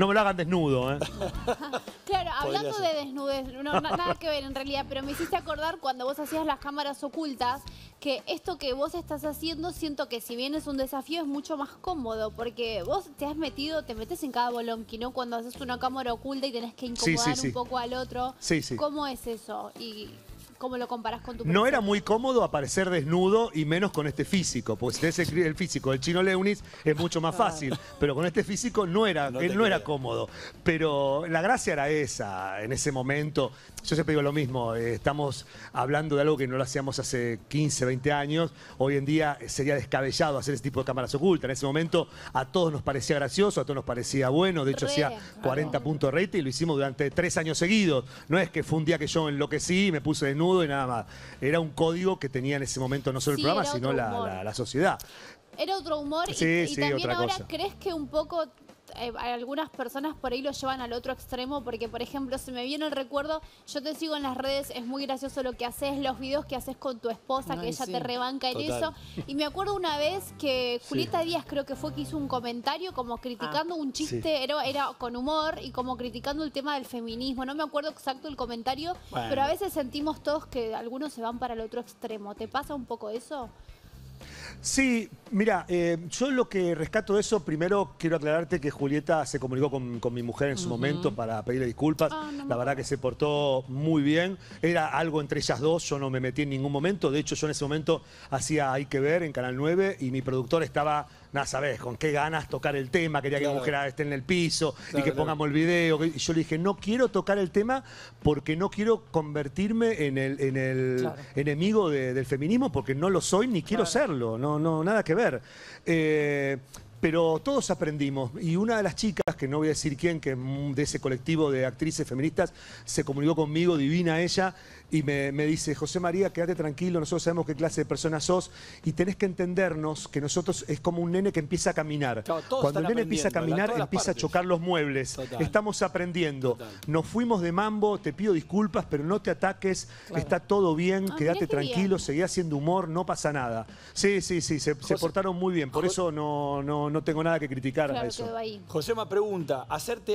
No me lo hagan desnudo, ¿eh? Claro, hablando de desnudez, nada que ver en realidad, pero me hiciste acordar cuando vos hacías las cámaras ocultas que esto que vos estás haciendo, siento que si bien es un desafío, es mucho más cómodo, porque vos te has metido, te metes en cada bolonquino ¿no? Cuando haces una cámara oculta y tenés que incomodar un poco al otro. Sí, sí. ¿Cómo es eso? Y ¿Cómo lo comparás con tu No era muy cómodo aparecer desnudo y menos con este físico, pues si el, físico del chino Leunis es mucho más ah. fácil, pero con este físico no era, eh, era cómodo. Pero la gracia era esa, en ese momento. Yo siempre digo lo mismo, eh, estamos hablando de algo que no lo hacíamos hace 15, 20 años. Hoy en día eh, sería descabellado hacer ese tipo de cámaras ocultas. En ese momento a todos nos parecía gracioso, a todos nos parecía bueno. De hecho, hacía 40 puntos de rating y lo hicimos durante tres años seguidos. No es que fue un día que yo enloquecí y me puse desnudo y nada más. Era un código que tenía en ese momento no solo el programa, sino la, sociedad. Era otro humor sí, y, y también ahora cosa. crees que un poco eh, algunas personas por ahí lo llevan al otro extremo, porque por ejemplo se me viene el recuerdo, yo te sigo en las redes, es muy gracioso lo que haces, los videos que haces con tu esposa, que ella te rebanca en eso. Y me acuerdo una vez que Julieta Díaz creo que fue que hizo un comentario como ah, criticando un chiste, era, con humor y como criticando el tema del feminismo, no me acuerdo exacto el comentario, pero a veces sentimos todos que algunos se van para el otro extremo, ¿te pasa un poco eso? Sí, mira, eh, yo lo que rescato de eso, primero quiero aclararte que Julieta se comunicó con, mi mujer en su momento para pedirle disculpas. Ah, la verdad que se portó muy bien. Era algo entre ellas dos, yo no me metí en ningún momento. De hecho, yo en ese momento hacía Hay que ver en Canal 9 y mi productor estaba nada, sabes, con qué ganas tocar el tema, quería que la mujer esté en el piso y que pongamos el video. Y yo le dije, no quiero tocar el tema porque no quiero convertirme en el, enemigo del feminismo porque no lo soy ni quiero serlo, no, no, nada que ver. Eh, pero todos aprendimos y una de las chicas, que no voy a decir quién, que de ese colectivo de actrices feministas, se comunicó conmigo, divina ella, y me, dice, José María, quédate tranquilo, nosotros sabemos qué clase de persona sos y tenés que entendernos que nosotros es como un nene que empieza a caminar. Cuando el nene empieza a caminar, empieza a chocar los muebles. Estamos aprendiendo. Nos fuimos de mambo, te pido disculpas, pero no te ataques, está todo bien, ah, quédate tranquilo, seguí haciendo humor, no pasa nada. Sí, sí, sí, se, portaron muy bien, por eso no no tengo nada que criticar a eso. pregunta, ¿hacer teatro?